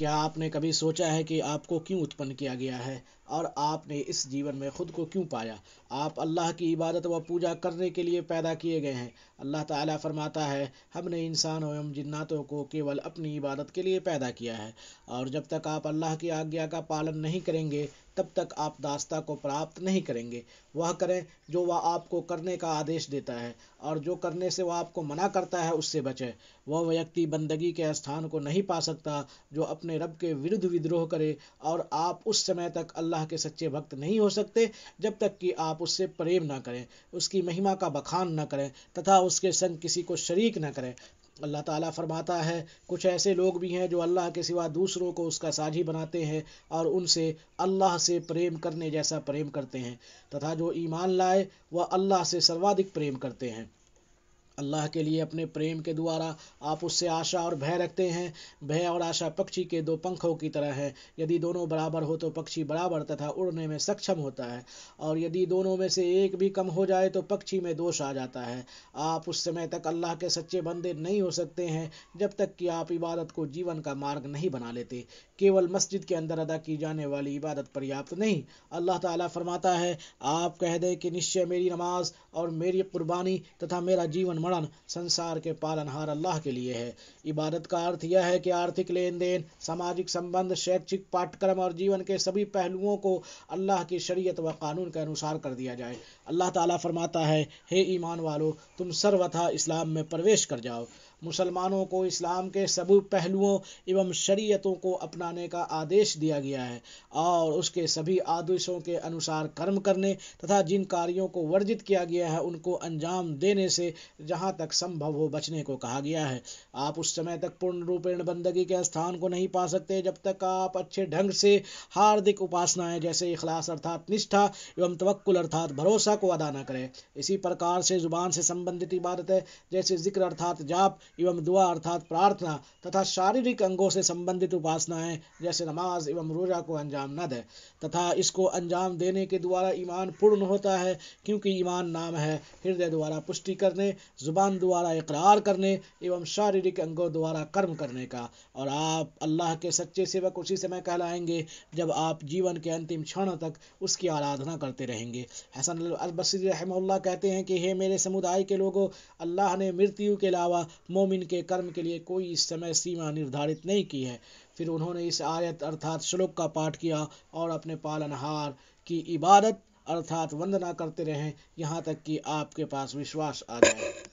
क्या आपने कभी सोचा है कि आपको क्यों उत्पन्न किया गया है और आपने इस जीवन में खुद को क्यों पाया आप अल्लाह की इबादत व पूजा करने के लिए पैदा किए गए हैं अल्लाह ताला फरमाता है हमने इंसान एवं जिन्नातों को केवल अपनी इबादत के लिए पैदा किया है और जब तक आप अल्लाह की आज्ञा का पालन नहीं करेंगे तब तक आप दास्ता को प्राप्त नहीं करेंगे वह करें जो वह आपको करने का आदेश देता है और जो करने से वह आपको मना करता है उससे बचे वह व्यक्ति बंदगी के स्थान को नहीं पा सकता जो अपने रब के विरुद्ध विद्रोह करे और आप उस समय तक अल्लाह के सच्चे भक्त नहीं हो सकते जब तक कि आप उससे प्रेम ना करें उसकी महिमा का बखान न करें तथा उसके संग किसी को शरीक न करें अल्लाह ताला फरमाता है कुछ ऐसे लोग भी हैं जो अल्लाह के सिवा दूसरों को उसका साझी बनाते हैं और उनसे अल्लाह से प्रेम करने जैसा प्रेम करते हैं तथा जो ईमान लाए वह अल्लाह से सर्वाधिक प्रेम करते हैं अल्लाह के लिए अपने प्रेम के द्वारा आप उससे आशा और भय रखते हैं भय और आशा पक्षी के दो पंखों की तरह हैं यदि दोनों बराबर हो तो पक्षी बराबर तथा उड़ने में सक्षम होता है और यदि दोनों में से एक भी कम हो जाए तो पक्षी में दोष आ जाता है आप उस समय तक अल्लाह के सच्चे बंदे नहीं हो सकते हैं जब तक कि आप इबादत को जीवन का मार्ग नहीं बना लेते केवल मस्जिद के अंदर अदा की जाने वाली इबादत पर्याप्त नहीं अल्लाह ताला फरमाता है आप कह दें कि निश्चय मेरी नमाज और मेरी कुर्बानी तथा मेरा जीवन स्मरण संसार के पालनहार अल्लाह के लिए है इबादत का अर्थ यह है कि आर्थिक लेन देन सामाजिक संबंध शैक्षिक पाठ्यक्रम और जीवन के सभी पहलुओं को अल्लाह की शरीयत व कानून के अनुसार कर दिया जाए अल्लाह ताला फरमाता है हे ईमान वालो तुम सर्वथा इस्लाम में प्रवेश कर जाओ मुसलमानों को इस्लाम के सभी पहलुओं एवं शरीयतों को अपनाने का आदेश दिया गया है और उसके सभी आदेशों के अनुसार कर्म करने तथा जिन कार्यों को वर्जित किया गया है उनको अंजाम देने से जहाँ तक संभव हो बचने को कहा गया है आप उस समय तक पूर्ण रूपेण बंदगी के स्थान को नहीं पा सकते जब तक आप अच्छे ढंग से हार्दिक उपासनाएं जैसे इखलास अर्थात निष्ठा एवं तवक्ल अर्थात भरोसा को अदा न करें इसी प्रकार से जुबान से संबंधित इबादत है जैसे जिक्र अर्थात जाप एवं दुआ अर्थात प्रार्थना तथा शारीरिक अंगों से संबंधित उपासनाएं जैसे नमाज एवं रोजा को अंजाम न दे तथा इसको अंजाम देने के द्वारा ईमान पूर्ण होता है क्योंकि ईमान नाम है हृदय द्वारा पुष्टि करने जुबान द्वारा इकरार करने एवं शारीरिक अंगों द्वारा कर्म करने का और आप अल्लाह के सच्चे सेवक उसी समय कहलाएंगे जब आप जीवन के अंतिम क्षण तक उसकी आराधना करते रहेंगे हसन अलबसरी रहमल्ला कहते हैं कि हे मेरे समुदाय के लोगों अल्लाह ने मृत्यु के अलावा मोमिन के कर्म के लिए कोई इस समय सीमा निर्धारित नहीं की है फिर उन्होंने इस आयत अर्थात श्लोक का पाठ किया और अपने पालनहार की इबादत अर्थात वंदना करते रहें यहाँ तक कि आपके पास विश्वास आ जाए